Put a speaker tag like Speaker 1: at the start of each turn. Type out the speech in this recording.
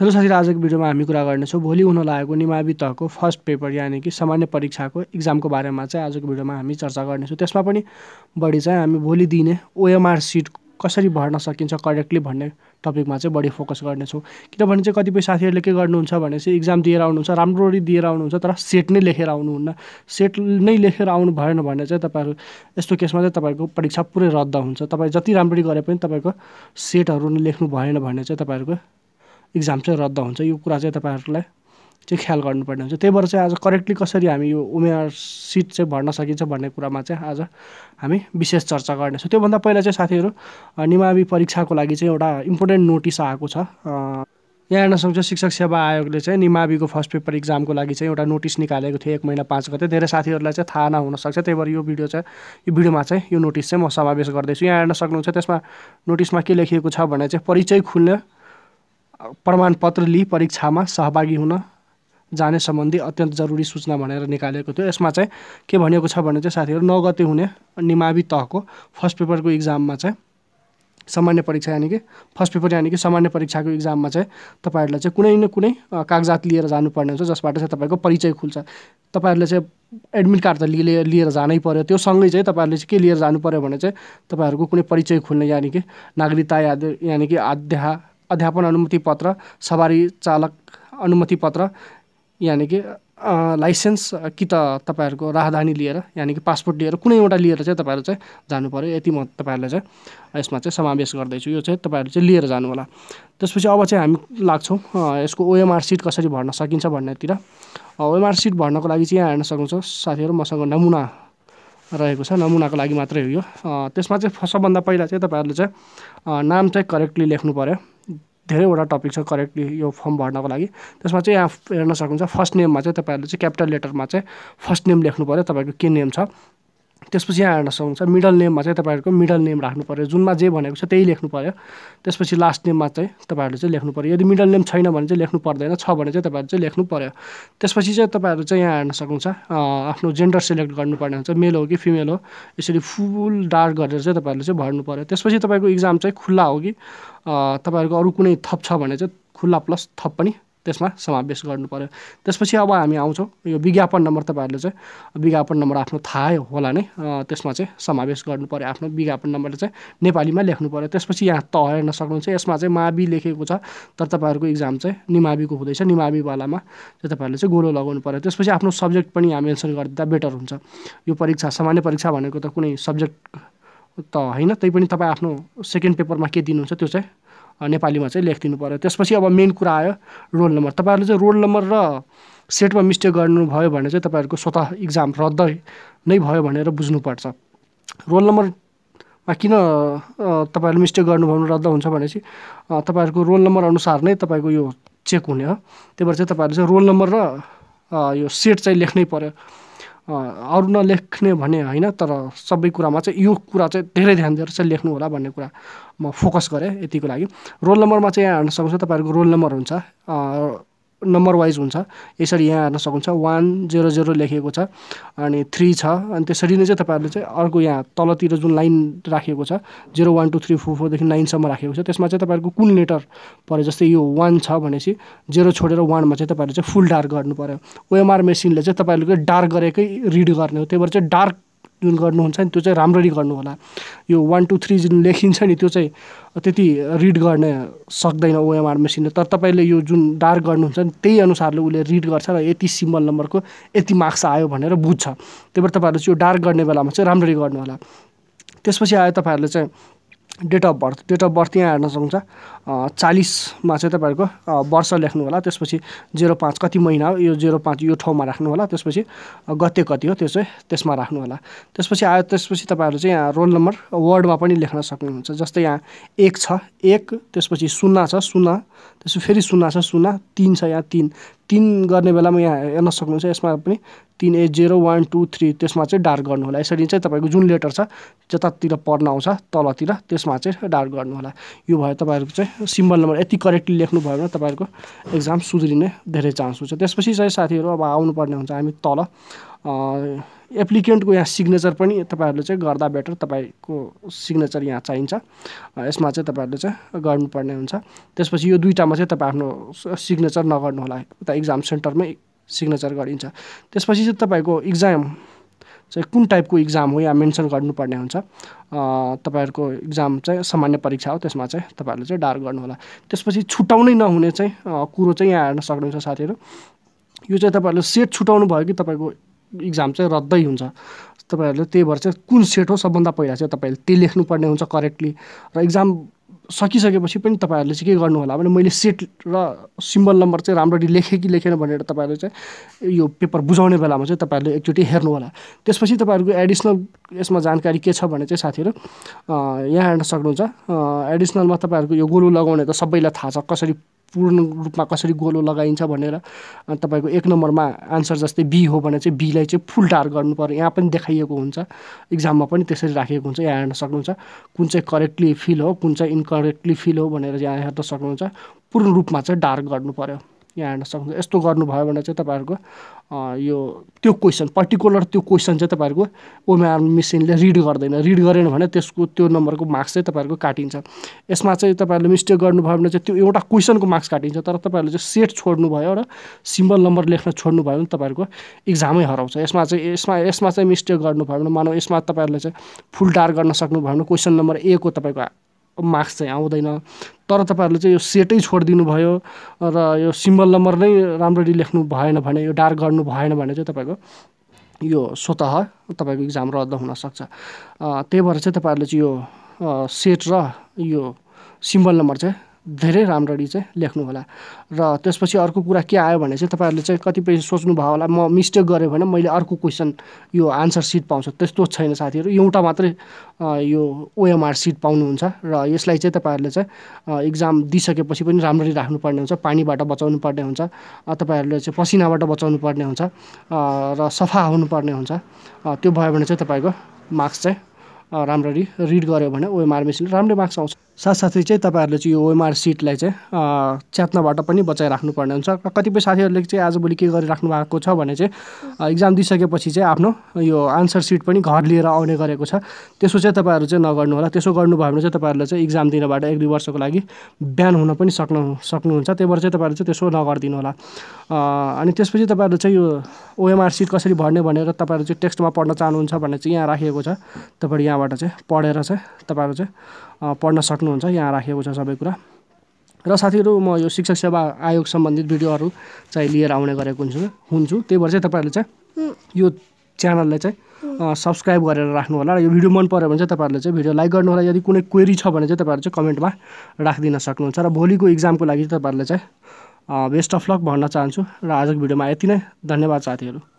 Speaker 1: hello साथीहरू आजको भिडियोमा हामी कुरा गर्नेछौँ भोलि हुन लागेको निमावि तहको फर्स्ट पेपर यानि कि सामान्य परीक्षाको इक्जामको बारेमा चाहिँ आजको भिडियोमा हामी चर्चा गर्नेछौँ त्यसमा पनि बढी चाहिँ हामी भोलि दिने ओएमआर सिट कसरी भर्न सकिन्छ करेक्टली भन्ने टपिकमा चाहिँ बढी फोकस गर्नेछौँ किनभने चाहिँ कतिपय साथीहरूले के गर्नुहुन्छ भने चाहिँ इक्जाम दिएर आउनुहुन्छ राम्ररी दिएर आउनुहुन्छ तर सेट नै लेखेर आउनुहुन्न सेट नै लेखेर आउनु भएन भने चाहिँ तपाईँहरू यस्तो केसमा चाहिँ तपाईँहरूको परीक्षा पुरै रद्द हुन्छ तपाईँ जति राम्ररी गरे पनि तपाईँको सेटहरू लेख्नु भएन भने चाहिँ तपाईँहरूको इक्जाम चाहिँ रद्द हुन्छ यो कुरा चाहिँ तपाईँहरूलाई चाहिँ ख्याल गर्नुपर्ने हुन्छ त्यही भएर चाहिँ आज करेक्टली कसरी हामी यो उमेर सिट चाहिँ भर्न सकिन्छ भन्ने कुरामा चाहिँ आज हामी विशेष चर्चा गर्नेछौँ त्योभन्दा पहिला चाहिँ साथीहरू निमावि परीक्षाको लागि चाहिँ एउटा इम्पोर्टेन्ट नोटिस आएको छ यहाँ हेर्न सक्छ शिक्षक सेवा आयोगले चाहिँ निमाविको फर्स्ट पेपर इक्जामको लागि चाहिँ एउटा नोटिस निकालेको थियो एक महिना पाँच गते धेरै साथीहरूलाई चाहिँ थाहा नहुनसक्छ त्यही भएर यो भिडियो चाहिँ यो भिडियोमा चाहिँ यो नोटिस चाहिँ म समावेश गर्दैछु यहाँ हेर्न सक्नुहुन्छ त्यसमा नोटिसमा के लेखिएको छ भने चाहिँ परिचय खुल्ने प्रमाणपत्र लिई परीक्षामा सहभागी हुन जाने सम्बन्धी अत्यन्त जरुरी सूचना भनेर निकालेको थियो यसमा चाहिँ के भनिएको छ भने चाहिँ साथीहरू नौ हुने निमावि तहको फर्स्ट पेपरको इक्जाममा चाहिँ सामान्य परीक्षा यानि कि फर्स्ट पेपर यानि कि सामान्य परीक्षाको इक्जाममा चाहिँ तपाईँहरूलाई चाहिँ कुनै न कुनै कागजात लिएर जानुपर्ने हुन्छ जसबाट चाहिँ तपाईँको परिचय खुल्छ तपाईँहरूले चाहिँ एडमिट कार्ड त लिए लिएर जानै पऱ्यो त्यो सँगै चाहिँ तपाईँहरूले चाहिँ के लिएर जानु पऱ्यो भने चाहिँ तपाईँहरूको कुनै परिचय खुल्ने यानि कि नागरिकता याद यानि कि आध्या अध्यापन अनुमति पत्र सवारी चालक अनुमति पत्र यानि कि लाइसेन्स कि त तपाईँहरूको राहदानी लिएर यानि कि पासपोर्ट लिएर कुनै एउटा लिएर चाहिँ तपाईँहरू चाहिँ जानु पऱ्यो यति म तपाईँहरूलाई चाहिँ यसमा चाहिँ समावेश गर्दैछु यो चाहिँ तपाईँहरू चाहिँ लिएर जानु होला त्यसपछि अब चाहिँ हामी लाग्छौँ यसको ओएमआर सिट कसरी भर्न सकिन्छ भन्नेतिर ओएमआर सिट भर्नको लागि चाहिँ यहाँ हेर्न सक्नुहुन्छ साथीहरू मसँग नमुना रहेको छ नमुनाको लागि मात्रै हो यो त्यसमा चाहिँ सबभन्दा पहिला चाहिँ तपाईँहरूले चाहिँ नाम चाहिँ करेक्टली लेख्नु पऱ्यो धेरैवटा टपिक छ करेक्टली यो फर्म भर्नको लागि त्यसमा चाहिँ यहाँ हेर्न सक्नुहुन्छ फर्स्ट नेममा चाहिँ तपाईँहरूले चाहिँ क्यापिटल लेटरमा चाहिँ फर्स्ट नेम लेख्नु पऱ्यो तपाईँको के नेम छ त्यसपछि यहाँ हेर्न सक्नुहुन्छ मिडल नेममा चाहिँ तपाईँहरूको मिडल नेम राख्नु पऱ्यो जुनमा जे भनेको छ त्यही लेख्नु पऱ्यो त्यसपछि लास्ट नेममा चाहिँ तपाईँहरूले चाहिँ लेख्नु पऱ्यो यदि मिडल नेम छैन भने चाहिँ लेख्नु पर्दैन छ भने चाहिँ तपाईँहरू चाहिँ लेख्नु पऱ्यो त्यसपछि चाहिँ तपाईँहरू चाहिँ यहाँ हेर्न सक्नुहुन्छ आफ्नो जेन्डर सेलेक्ट गर्नुपर्ने हुन्छ मेल हो कि फिमेल हो यसरी फुल डार्क गरेर चाहिँ तपाईँहरूले चाहिँ भर्नु पऱ्यो त्यसपछि तपाईँको इक्जाम चाहिँ खुल्ला हो कि तपाईँहरूको अरू कुनै थप छ भने चाहिँ खुल्ला प्लस थप पनि त्यसमा समावेश गर्नु पऱ्यो त्यसपछि अब हामी आउँछौँ यो विज्ञापन नम्बर तपाईँहरूले चाहिँ विज्ञापन नम्बर आफ्नो थाहै होला नै त्यसमा चाहिँ समावेश गर्नु पऱ्यो आफ्नो विज्ञापन नम्बरले चाहिँ नेपालीमा लेख्नु पऱ्यो त्यसपछि यहाँ त हेर्न सक्नुहुन्छ यसमा चाहिँ मावि लेखेको छ तर तपाईँहरूको इक्जाम चाहिँ निमाविको हुँदैछ निमाविवालामा चाहिँ तपाईँहरूले चाहिँ गोलो लगाउनु पऱ्यो त्यसपछि आफ्नो सब्जेक्ट पनि यहाँ मेन्सन गरिदिँदा बेटर हुन्छ यो परीक्षा सामान्य परीक्षा भनेको त कुनै सब्जेक्ट त होइन तै पनि तपाईँ आफ्नो सेकेन्ड पेपरमा के दिनुहुन्छ त्यो चाहिँ नेपालीमा चाहिँ लेखिदिनु पऱ्यो त्यसपछि अब मेन कुरा आयो रोल नम्बर तपाईँहरूले चाहिँ रोल नम्बर र सेटमा मिस्टेक गर्नुभयो भने चाहिँ तपाईँहरूको स्वत इक्जाम रद्द नै भयो भनेर बुझ्नुपर्छ रोल नम्बरमा किन तपाईँहरूले मिस्टेक गर्नुभयो भने रद्द हुन्छ भनेपछि तपाईँहरूको रोल नम्बर अनुसार नै तपाईँको यो चेक हुने हो त्यही भएर चाहिँ तपाईँहरूले चाहिँ रोल नम्बर र यो सेट चाहिँ लेख्नै पऱ्यो अरू नलेख्ने भने होइन तर सबै कुरामा चाहिँ यो कुरा चाहिँ धेरै ध्यान दिएर चाहिँ लेख्नु होला भन्ने कुरा म फोकस गरेँ यतिको लागि रोल नम्बरमा चाहिँ यहाँ हेर्न सक्नुहुन्छ तपाईँहरूको रोल नम्बर हुन्छ नम्बर वाइज हुन्छ यसरी यहाँ हेर्न सक्नुहुन्छ वान जेरो जेरो लेखेको छ अनि थ्री छ अनि त्यसरी नै चाहिँ तपाईँहरूले चाहिँ अर्को यहाँ तलतिर जुन लाइन राखिएको छ zero one two three four फोरदेखि नाइनसम्म राखेको छ त्यसमा चाहिँ तपाईँहरूको कुन लेटर पऱ्यो जस्तै यो वान छ भनेपछि जेरो छोडेर वानमा चाहिँ तपाईँहरूले चाहिँ फुल डार्क गर्नु पऱ्यो ओएमआर मेसिनले चाहिँ तपाईँहरूको डार्क गरेकै रिड गर्ने हो त्यही भएर चाहिँ डार्क जुन गर्नुहुन्छ नि त्यो चाहिँ राम्ररी गर्नु होला यो वान टू थ्री जुन लेखिन्छ नि त्यो चाहिँ त्यति रिड गर्न सक्दैन ओएमआर मेसिनले तर तपाईँले यो जुन डार्क गर्नुहुन्छ नि त्यही अनुसारले उसले रिड गर्छ र यति सिम्बल नम्बरको यति मार्क्स आयो भनेर बुझ्छ त्यही भएर तपाईँहरूले चाहिँ यो डार्क गर्ने बेलामा चाहिँ राम्ररी गर्नुहोला त्यसपछि आयो तपाईँहरूले चाहिँ date of birth date of birth यहाँ हेर्न सक्नुहुन्छ चालिसमा चाहिँ तपाईँहरूको वर्ष लेख्नु होला त्यसपछि जेरो पाँच कति महिना हो यो जेरो पाँच यो ठाउँमा राख्नु होला त्यसपछि गते कति हो त्यो चाहिँ त्यसमा राख्नु होला त्यसपछि आयो त्यसपछि तपाईँहरू चाहिँ यहाँ रोल नम्बर वर्डमा पनि लेख्न सक्नुहुन्छ जस्तै यहाँ एक छ एक त्यसपछि शून्य छ शून्य त्यसपछि फेरि शून्य छ शून्य तिन छ यहाँ तिन तिन गर्ने बेलामा यहाँ हेर्न सक्नुहुन्छ यसमा पनि तिन eight zero one two three त्यसमा चाहिँ डार्क गर्नु होला यसरी चाहिँ तपाईँको जुन लेटर छ जतातिर पढ्न आउँछ तलतिर त्यस त्यसमा चाहिँ डाउट गर्नुहोला यो भयो तपाईँहरूको चाहिँ सिम्बल नम्बर यति करेक्टली लेख्नुभयो भने तपाईँहरूको एक्जाम सुध्रिने धेरै चान्स हुन्छ त्यसपछि चाहिँ साथीहरू अब आउनुपर्ने हुन्छ हामी तल एप्लिकेन्टको यहाँ सिग्नेचर पनि तपाईँहरूले चाहिँ गर्दा बेटर तपाईँको सिग्नेचर यहाँ चाहिन्छ यसमा चाहिँ तपाईँहरूले चाहिँ गर्नुपर्ने हुन्छ त्यसपछि यो दुइटामा चाहिँ तपाईँ आफ्नो सिग्नेचर नगर्नुहोला उता इक्जाम सेन्टरमै सिग्नेचर गरिन्छ त्यसपछि चाहिँ तपाईँको इक्जाम चाहिँ कुन टाइपको इक्जाम हो या मेन्सन गर्नुपर्ने हुन्छ तपाईँहरूको इक्जाम चाहिँ सामान्य परीक्षा हो त्यसमा चाहिँ तपाईँहरूले चाहिँ डार गर्नुहोला त्यसपछि छुट्याउनै नहुने चाहिँ कुरो चाहिँ यहाँ हेर्न सक्नुहुन्छ साथीहरू यो चाहिँ तपाईँहरूले सेट छुट्याउनु भयो कि तपाईँको इक्जाम चाहिँ रद्दै हुन्छ तपाईँहरूले त्यही भएर चाहिँ कुन सेट हो सबभन्दा पहिला चाहिँ तपाईँहरूले त्यही लेख्नुपर्ने हुन्छ करेक्टली र इक्जाम सकिसकेपछि पनि तपाईँहरूले चाहिँ के गर्नु होला भने मैले सेट र सिम्बल नम्बर चाहिँ राम्ररी लेखेँ कि लेखेन भनेर तपाईँहरूले चाहिँ यो पेपर बुझाउने बेलामा चाहिँ तपाईँहरूले एकचोटि हेर्नु होला त्यसपछि तपाईँहरूको एडिसनल यसमा जानकारी के छ भने चाहिँ साथीहरू यहाँ हेर्न सक्नुहुन्छ एडिसनलमा तपाईँहरूको यो गोलो लगाउने त सबैलाई थाहा छ कसरी पूर्ण रूपमा कसरी गोलो लगाइन्छ भनेर अनि तपाईँको एक नम्बरमा आन्सर जस्तै बी हो भने चाहिँ बीलाई चाहिँ फुल टार गर्नु पऱ्यो यहाँ पनि देखाइएको हुन्छ इक्जाममा पनि त्यसरी राखिएको हुन्छ यहाँ हेर्न सक्नुहुन्छ कुन चाहिँ करेक्टली फिल हो कुन चाहिँ इन्क करेक्टली फिल हो भनेर यहाँ हेर्न सक्नुहुन्छ पूर्ण रूपमा चाहिँ डार्क गर्नु पऱ्यो यहाँ हेर्न सक्नुहुन्छ यस्तो गर्नुभयो भने चाहिँ तपाईँहरूको यो त्यो क्वेसन पर्टिकुलर त्यो क्वेसन चाहिँ तपाईँहरूको ओमेआर मेसिनले रिड गर्दैन रिड गरेन भने त्यसको त्यो नम्बरको मार्क्स चाहिँ तपाईँहरूको काटिन्छ यसमा चाहिँ तपाईँहरूले मिस्टेक गर्नुभयो भने चाहिँ त्यो एउटा क्वेसनको मार्क्स काटिन्छ तर तपाईँहरूले चाहिँ सेट छोड्नुभयो र सिम्बल नम्बर लेख्न छोड्नु भयो भने तपाईँहरूको इक्जामै हराउँछ यसमा चाहिँ यसमा यसमा चाहिँ मिस्टेक गर्नुभयो भने मानव यसमा तपाईँहरूले चाहिँ फुल डार्क गर्न सक्नुभयो भने क्वेसन नम्बर ए को तपाईँको मार्क्स चाहिँ आउँदैन तर तपाईँहरूले चाहिँ यो सेटै छोडिदिनु भयो र यो सिम्बल नम्बर नै राम्ररी लेख्नु भएन भने यो डार्क गर्नु भएन भने चाहिँ तपाईँको यो स्वत तपाईँको इक्जाम रद्द हुनसक्छ त्यही भएर चाहिँ तपाईँहरूले चाहिँ यो सेट र यो सिम्बल नम्बर चाहिँ धेरै राम्ररी चाहिँ लेख्नु होला र त्यसपछि अर्को कुरा के आयो भने चाहिँ तपाईँहरूले चाहिँ कतिपय सोच्नुभयो होला म मिस्टेक गरेँ भने मैले अर्को क्वेसन यो आन्सर सिट पाउँछ त्यस्तो छैन साथीहरू एउटा मात्रै यो ओएमआर सिट पाउनुहुन्छ र यसलाई चाहिँ तपाईँहरूले चाहिँ इक्जाम दिइसकेपछि पनि राम्ररी राख्नुपर्ने हुन्छ पानीबाट बचाउनु पर्ने हुन्छ तपाईँहरूले चाहिँ पसिनाबाट बचाउनु पर्ने हुन्छ र सफा हुनुपर्ने हुन्छ त्यो भयो भने चाहिँ तपाईँको मार्क्स चाहिँ राम्ररी रिड गऱ्यो भने ओएमआर मेसिन राम्रै मार्क्स आउँछ साथसाथै चाहिँ तपाईँहरूले चाहिँ यो ओएमआर सिटलाई चाहिँ च्यात्नबाट पनि बचाइराख्नुपर्ने हुन्छ कतिपय साथीहरूले चाहिँ आजभोलि के गरिराख्नु भएको छ भने चाहिँ इक्जाम दिइसकेपछि चाहिँ आफ्नो यो आन्सर सिट पनि घर लिएर आउने गरेको छ त्यसो चाहिँ तपाईँहरू चाहिँ नगर्नु होला त्यसो गर्नुभयो भने चाहिँ तपाईँहरूले चाहिँ इक्जाम दिनबाट एक दुई वर्षको लागि बिहान हुन पनि सक्नु सक्नुहुन्छ त्यही भएर चाहिँ तपाईँहरू चाहिँ त्यसो नगरिदिनु होला अनि त्यसपछि तपाईँहरूले चाहिँ यो ओएमआर सिट कसरी भर्ने भनेर तपाईँहरू चाहिँ टेक्स्टमा पढ्न चाहनुहुन्छ भने चाहिँ यहाँ राखिएको छ तपाईँहरू यहाँबाट चाहिँ पढेर चाहिँ तपाईँहरू चाहिँ पढ्न सक्नुहुन्छ यहाँ राखेको छ सबै कुरा र साथीहरू म यो शिक्षक सेवा आयोग सम्बन्धित भिडियोहरू चाहिँ लिएर आउने गरेको हुन्छु हुन्छु त्यही भएर चाहिँ तपाईँहरूले चाहिँ यो च्यानललाई चाहिँ सब्सक्राइब गरेर राख्नु होला र यो भिडियो मन पऱ्यो भने चाहिँ तपाईँहरूले चाहिँ भिडियो लाइक गर्नु होला यदि कुनै क्वेरी छ भने चाहिँ तपाईँहरू चाहिँ कमेन्टमा राखिदिन सक्नुहुन्छ र भोलिको इक्जामको लागि चाहिँ तपाईँहरूले चाहिँ बेस्ट अफ लक भन्न चाहन्छु र आजको भिडियोमा यति नै धन्यवाद साथीहरू